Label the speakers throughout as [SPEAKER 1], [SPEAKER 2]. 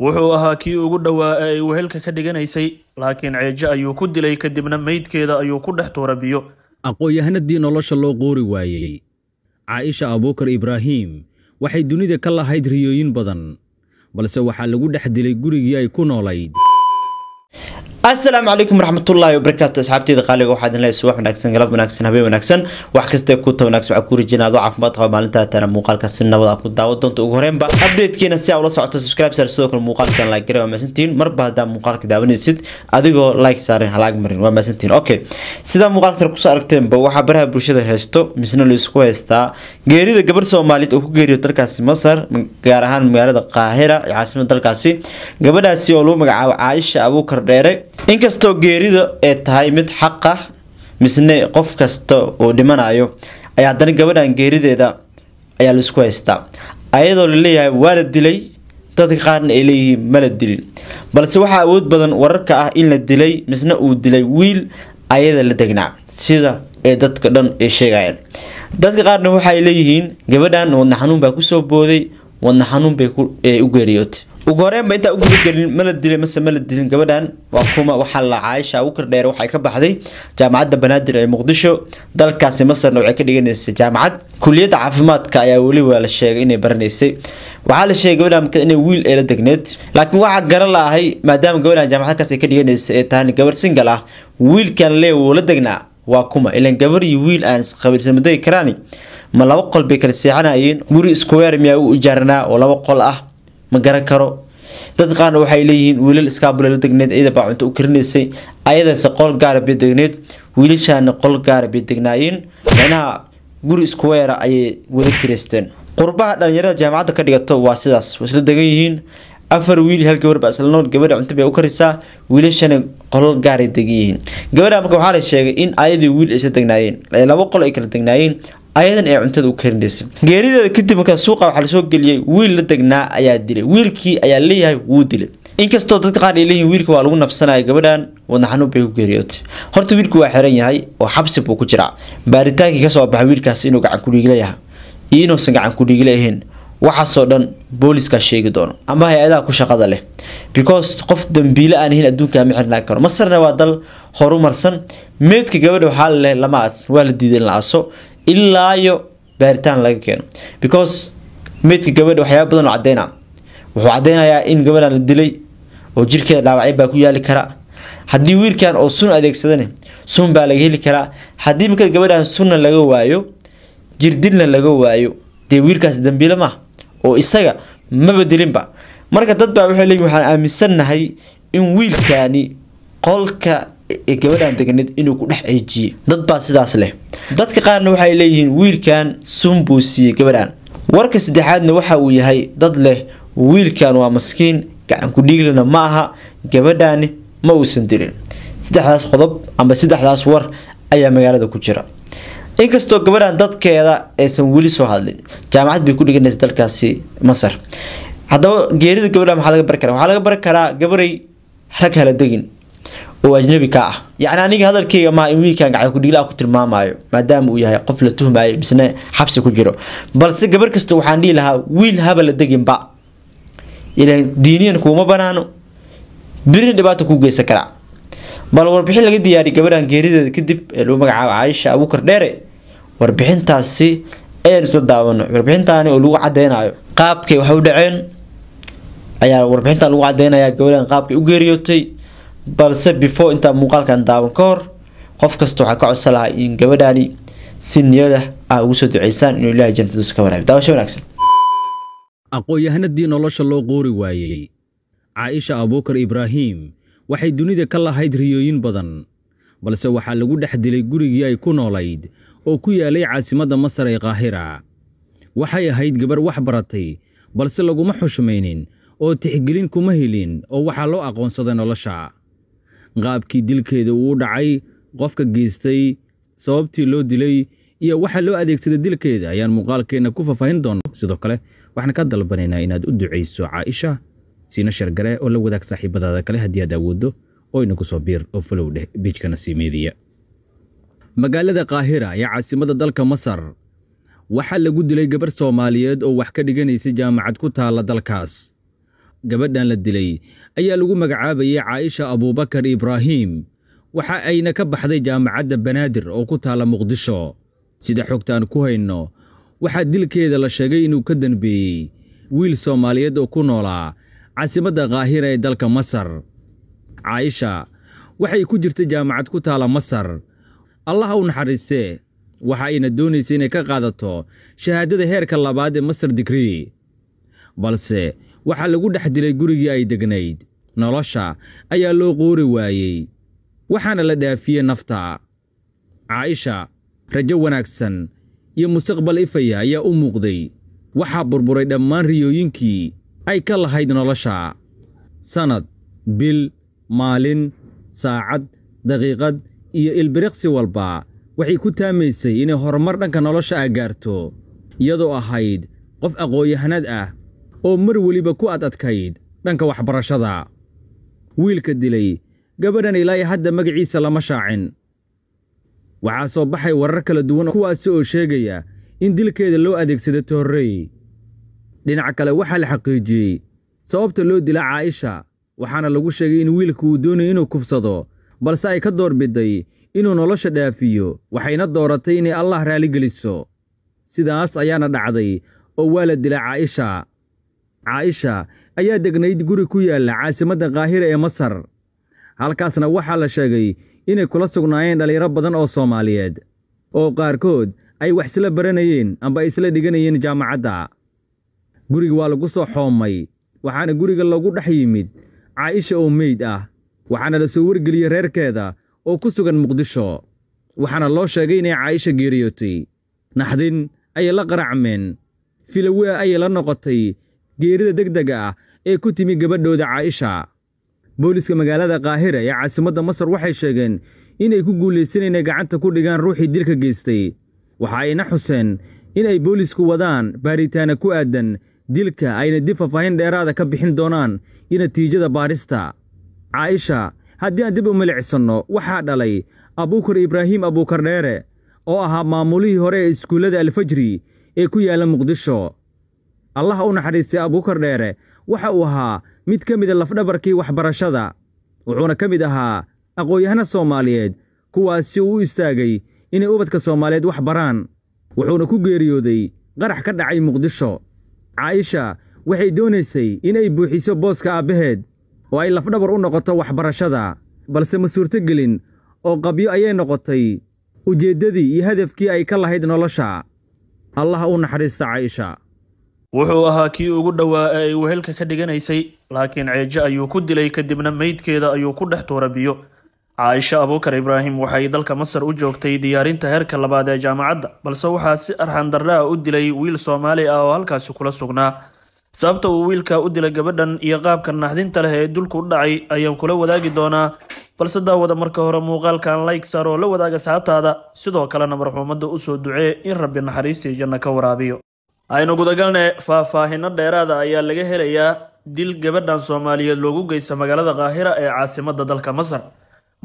[SPEAKER 1] wuxuu ahaa kii ugu dhowaa ee ay wehelka ka dhiganaysay laakiin ceejo ayuu ku dilay kadibna meydkeeda ayuu ku dhex tuura biyo
[SPEAKER 2] aqoon-yahanadii nolosha loo quuri waayey caaisha abuukar ibraahiim waxay dunida ka lahayd riyooyin badan balse waxaa lagu dhex dilay gurigii ay ku noolayd
[SPEAKER 3] asalaamu calaykum waraxmatullaahi wabarakaatu asxaabteyda qaaliga waxaa idin leeyahay subax wanaagsan galab wanaagsan habeen wanaagsan wax kasta ku wanaagsan waxaa ku rajinaado caafimaad qaba maalintaa muuqaalka si nabad ah ku daawo doonta ugu horeenba updatekiina si aa ula socoto subscribe saar sidoo kale muuqaalkan like garay waa maasantihiin marba haddaa muuqaalka daawanaysid adigoo like saarin halaag marin waa maasantihiin okay sidaa muuqaalka sar kusoo aragteenba waxaa baraha bulshada heysto misna laisku heystaa geerida gabar soomaaliyeed oo ku geeriyo dalkaasi masar gaar ahaan magaalada qaahira ee caasimada dalkaasi gabadhaasi oo lagu magacaabo caaisha abuukar dheere inkastoo geerida ee tahay mid xaq ah misne qof kasta oo dhimanayo ayaa haddana gabadhan geerideeda ayaa laisku haystaa ayadoo laleeyahay waa la dilay dadka qaarna ay leeyihiin mala dilin balse waxaa awood badan wararka ah in la dilay misna uu dilay wiil ayada la degnaa sida ee dadka dhan ay sheegayaan dadka qaarna waxaay leeyihiin gabadhan wadna xanuun baa kusoo booday wadna xanuun bay eh, u geeriyootay ugu horeynba intaa u gudagelin mala dilay mase mala dilin gabadhan waa kuma waxaa la caaisha ugu kordheer waxay ka baxday jaamacadda banaadir ee muqdisho dalkaasi masarna waxay ka dhiganaysay jaamacad kuliyadda caafimaadka ayaa weli waa la sheegay inay baranaysay waxaa la sheegay gabadhan inay wiil ee la degneed laakiin waxaa gara la-ahay maadaama gabadhan jaamacadkaas ay ka dhiganaysay ee tahan gabadh singal ah wiilkan lee wuu la degnaa waa kuma ilaan gabar iyo wiil aan isqabiilsamadegi karaani ma laba qol bay kala seexanayeen guri square miyaa u ijaaranaa oo laba qol ah ma garan karo dad qaarna waxay leeyihiin wiilal iskaabulala degneed ciidan baa cunto u karinaysay ayadase qol gaara bay degneed wiilashaana qol gaara degnaayeen menaha guri iskuwa yara ayay wada kiraysteen qurbaha dhalinyarada jaamacadda ka dhigato waa sidaas waisla degan yihiin afar wiil hal gabar baa isla nool gabadha cunto bay u karisaa wiilashana qolal gaaray degan gabadha marka waxaa la sheegay in ayadii wiil aysa degnaayeen labo qol ay kala degnaayeen ayadan ee cuntada u karinaysa geerideeda kadib markaa suuqa waxaa lasoo geliyey wiil la degnaa ayaa dilay wiilkii ayaa leeyahay wuu dilay inkastoo dadka qaar ay leeyihin wiilka waa lagu nabsanaya gabadhan wadna xanuun bay ku geeriyootay horta wiilku waa xiran yahay oo xabsi buu ku jiraa baaritaankii kasoo baxay wiilkaasi inuu gacan kudhiiglayaha iyo inuusan gacan kudhiiglayahayn waxaasoo dhan booliiskaa sheegi doono ama hay-adaha ku shaqada leh because qof dambiile aan ahayn adduunka ma xirnaan karo masarna waa dal horumarsan meedka gabadha waxaa laleh lama aasin waa la diiday in la aaso ilaayo baaritaan laga keeno because meydka gabadha waxyaaba badan oo cadeyna ah. wuxuu cadeynayaa in gabadhan la dilay oo jirkeeda dhaawacyo baa ku yaali karaa haddii wiilkan oo sun adeegsadane sun baa laga heli karaa haddii marka gabadhan sunna laga waayo jirdilna laga waayo dee wiilkaas dambiile maaha oo isaga maba dilinba marka dad baa waxay leeyihin waxaan aaminsannahay in wiilkaani qolka ee gabadhaan deganid inuu ku dhex ciijiye dad baa sidaas leh dadka qaarna waxay leeyihiin wiilkan sun buu siiyey gabadhaan warka saddexaadna waxa uu yahay dad leh wiilkan waa maskiin gacankudhiiglina ma aha gabadhaani ma uusan dirin saddexdaas qodob amba saddexdaas war ayaa magaalada ku jira inkastoo gabadhaan dadkeeda aysan weli soo hadlin jaamacad bay ku dhiganaysa dalkaasi masar haddaba geerida gabadha maxaa laga bari karaa waxaa laga bari karaa gabaray rag hala degin oo ajnabi ka ah yacni aniga hadalkeyga maa in wiilkan gacan kudhiilaha ku tilmaamaayo maadaama uu yahay qof la tuhmayo misne xabsi ku jiro balse gabar kasta waxaan dhihi lahaa wiil haba la deginba ilan diiniyan kuuma banaano birina dhibaata kuu geysan karaa bal warbixin laga diyaariyay gabadhan geerideeda kadib ee lagu magacaabo caaisha abuukar dheere warbixintaasi ayaan soo daawano warbixintaani oo lagu cadeynayo qaabkay wax u dhaceen ayaa warbixintan lagu cadeynaya gabadhan qaabkay u geeriyootay balse before intaa muuqaalkan daawan ka hor qof kasta waxaa ka codsan lahaa in gabadhaani si niyada ah ugu soo ducaysaan inuu ilaahay jannaduus ka waraabi daawasho wanaagsan
[SPEAKER 2] aqoon-yahanadii nolosha loo qoori waayey caaisha abuukar ibraahim waxay dunida ka lahayd riyooyin badan balse waxaa lagu dhex dilay gurigii ay ku noolayd oo ku yaalay caasimadda masar ee kaahira waxay ahayd gabar wax baratay balse laguma xushmaynin oo tixgelin kuma helin oo waxaa loo aqoonsaday nolosha qaabkii dilkeeda uuu dhacay qofka geystay sababtii loo dilay iyo waxa loo adeegsaday dilkeeda ayaan muuqaalkeenna ku faahfaahin doona sidoo kale waxaan ka dalbanaynaa inaad u ducayso caaisha siina shargare oo la wadaag saaxiibadaada kale haddii aad awooddo oo inagu soo biir oo folow dheh biijkana sii magaalada qaahira ee caasimada dalka masar waxaa lagu dilay gabar soomaaliyeed oo wax ka dhiganaysa jaamacad ku taalla dalkaas gabadhan la dilay ayaa lagu magacaabayay caaisha abuubakar ibraahim waxa ayna ka baxday jaamacadda banaadir oo ku taala muqdisho sida xogtaan ku hayno waxaa dilkeeda la sheegay inuu ka denbeeyey wiil soomaaliyeed oo ku noolaa caasimadda kaahira ee dalka masar caaisha waxay ku jirtay jaamacad ku taala masar allah u naxariise waxa ayna doonaysay inay ka qaadato shahaadada heerka labaad ee masar digrii balse waxaa lagu dhex dilay gurigii ay degnayd nolosha ayaa loo quuri waayey waxaana la dhaafiyey nafta caa'isha rajo wanaagsan iyo mustaqbal ifaya ayaa u muuqday waxaa burburay dhammaan riyooyinkii ay ka lahayd nolosha sannad bil maalin saacad daqiiqad iyo ilbiriqsi walba waxay ku taamaysay inay horumar dhanka nolosha ah gaarto iyadoo ahayd qof aqoon ah oo mar weliba ku ad adkayd dhanka waxbarashada wiilka dilay gabadhan ilaa hadda magiciisa lama shaacin waxaa soo baxay warar kala duwan kuwaasi oo sheegaya in dilkeeda loo adeegsada toorrey dhinac kale waxaa la xaqiijiyey sababta loo dila caa'isha waxaana lagu sheegay in wiilka uu doonayay inuu kufsado balse ay ka doorbidday inuu nolosha dhaafiyo waxayna dooratay inay allah raaligeliso sidaas ayaana dhacday oo waa la dila caa'isha caaisha ayaa degnayd guri ku yaalla caasimadda kaahira ee masar halkaasna waxaa la sheegay inay kula sugnaayeen dhallinyaro badan oo soomaaliyeed oo qaarkood ay wax isla baranayeen amba isla dhiganayeen jaamacadda guriga waa lagu soo xoomay waxaana guriga lagu dhex yimid caaisha oo meyd ah waxaana la soo wargeliyey reerkeeda oo ku sugan muqdisho waxaana loo sheegay inay caaisha geeriyootay naxdin ayay la qaracmeen filawe ayay la noqotay geerida degdega ah ee ku timi gabadhooda caaisha booliiska magaalada kaahira ee caasimadda masar waxay sheegeen inay ku inay gacanta ku dhigaan ruuxii dilka geystay waxa ayna xuseen in ay booliisku wadaan baaritaana ku aadan dilka ayna dib fafaahin dheeraada ka bixin doonaan iyo natiijada baarista caaisha haddii aan dib u milicsanno waxaa dhalay abuukar ibraahim abuukar dheere oo ahaa maamulihii hore ee iskuullada alfajri ee ku yaalla muqdisho allah u naxariistay abuukar dheere waxa uu ahaa mid ka mida lafdhabarkii waxbarashada wuxuuna ka mid ahaa aqoon-yahana soomaaliyeed kuwaasi uu u istaagay inay ubadka soomaaliyeed wax baraan wuxuuna ku geeriyooday qarax ka dhacay muqdisho caa'isha waxay doonaysay in ay buuxiso booska aabbaheed oo ay lafdhabar u noqoto waxbarashada balse ma suurtogelin oo qabyo ayay noqotay ujeeddadii iyo hadafkii ay ka lahayd nolosha allah u naxariista caa'isha
[SPEAKER 1] wuxuu ahaa kii ugu dhowaa ee ay wehelka ka dhiganaysay laakiin ceejo ayuu ku dilay kadibna meydkeeda ayuu ku dhex tuura biyo caaisha abuukar ibraahim waxay dalka masar u joogtay diyaarinta heerka labaad ee jaamacadda balse waxaa si arxandarraa u dilay wiil soomaali ah oo halkaasi kula sugnaa sababta uu wiilka u dila gabadhan iyo qaabka naxdinta leh ee dulku u dhacay ayaan kula wadaagi doonaa balse daawada marka hore muuqaalkan layg saaro la wadaaga asxaabtaada sidoo kalena marxuumadda u soo ducee in rabbi naxariistii janna ka waraabiyo aynu gudagalne faahfaahino dheeraada ah ayaa laga helayaa dil gabadhan soomaaliyeed loogu geysta magaalada kaahira ee caasimadda dalka masar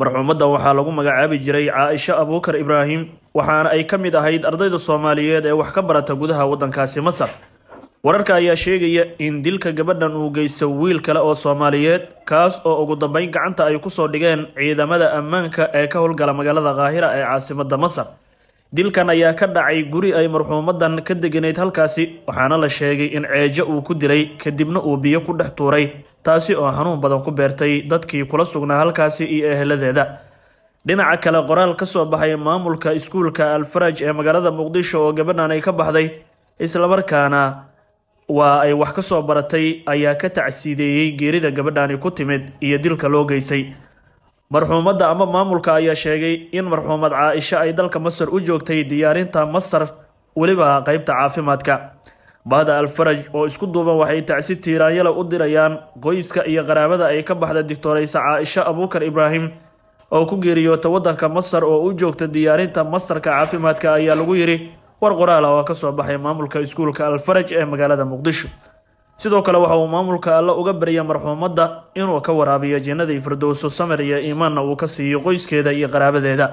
[SPEAKER 1] marxuumaddan waxaa lagu magacaabi jiray caaisha abuukar ibraahim waxaana ay ka mid ahayd ardayda soomaaliyeed ee wax ka barata gudaha waddankaasi masar wararka ayaa sheegaya in dilka gabadhan uu geysto wiil kale oo soomaaliyeed kaas oo ugu dambeyn gacanta ay ku soo dhigeen ciidamada ammaanka ee ka howlgala magaalada kaahira ee caasimadda masar dilkan ayaa ka dhacay guri ay marxuumadan ka deganayd halkaasi waxaana la sheegay in ceejo uu ku dilay kadibna uu biyo ku dhex tuuray taasi oo hanuun badan ku beertay dadkii kula sugnaa halkaasi iyo eheladeeda dhinaca kale qoraal ka soo baxay maamulka iskuulka alfaraj ee magaalada muqdisho oo gabadhan ay ka baxday islamarkaana waa ay wax ka soo baratay ayaa ka tacsiideeyey geerida gabadhaani ku timid iyo dilka loo geysay marxuumadda ama maamulka ayaa sheegay in marxuumad caaisha ay dalka masar u joogtay diyaarinta masar weliba qeybta caafimaadka bahda alfaraj oo isku duuban waxay tacsi tiiraanyala u dirayaan qoyska iyo qaraabada ay ka baxda digtooreysa caaisha abuukar ibraahim oo ku geeriyoota waddanka masar oo u joogta diyaarinta masarka caafimaadka ayaa lagu yidhi war qoraala ah oo ka soo baxay maamulka iskuulka alfaraj ee magaalada muqdisho sidoo kale waxa uu maamulka alle uga baryay marxuumadda inuu ka waraabiyo jannaday firdowso samar iyo iimaanna uu ka siiyo qoyskeeda iyo qaraabadeeda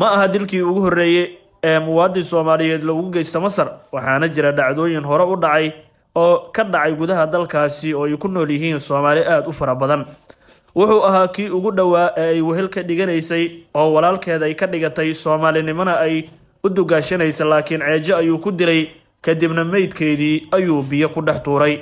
[SPEAKER 1] ma aha dilkii ugu horreeyey ee muwaadin soomaaliyeed lagu geysta masar waxaana jira dhacdooyin hore u dhacay oo ka dhacay gudaha dalkaasi oo ay ku nool yihiin soomaali aada u fara badan wuxuu ahaa kii ugu dhowaa ee ay wehel ka dhiganaysay oo walaalkeed ay ka dhigatay soomaalinimona ay u dugaashanaysa laakiin ceejo ayuu ku dilay kadibna meydkeedii ayuu biyo ku dhex tuuray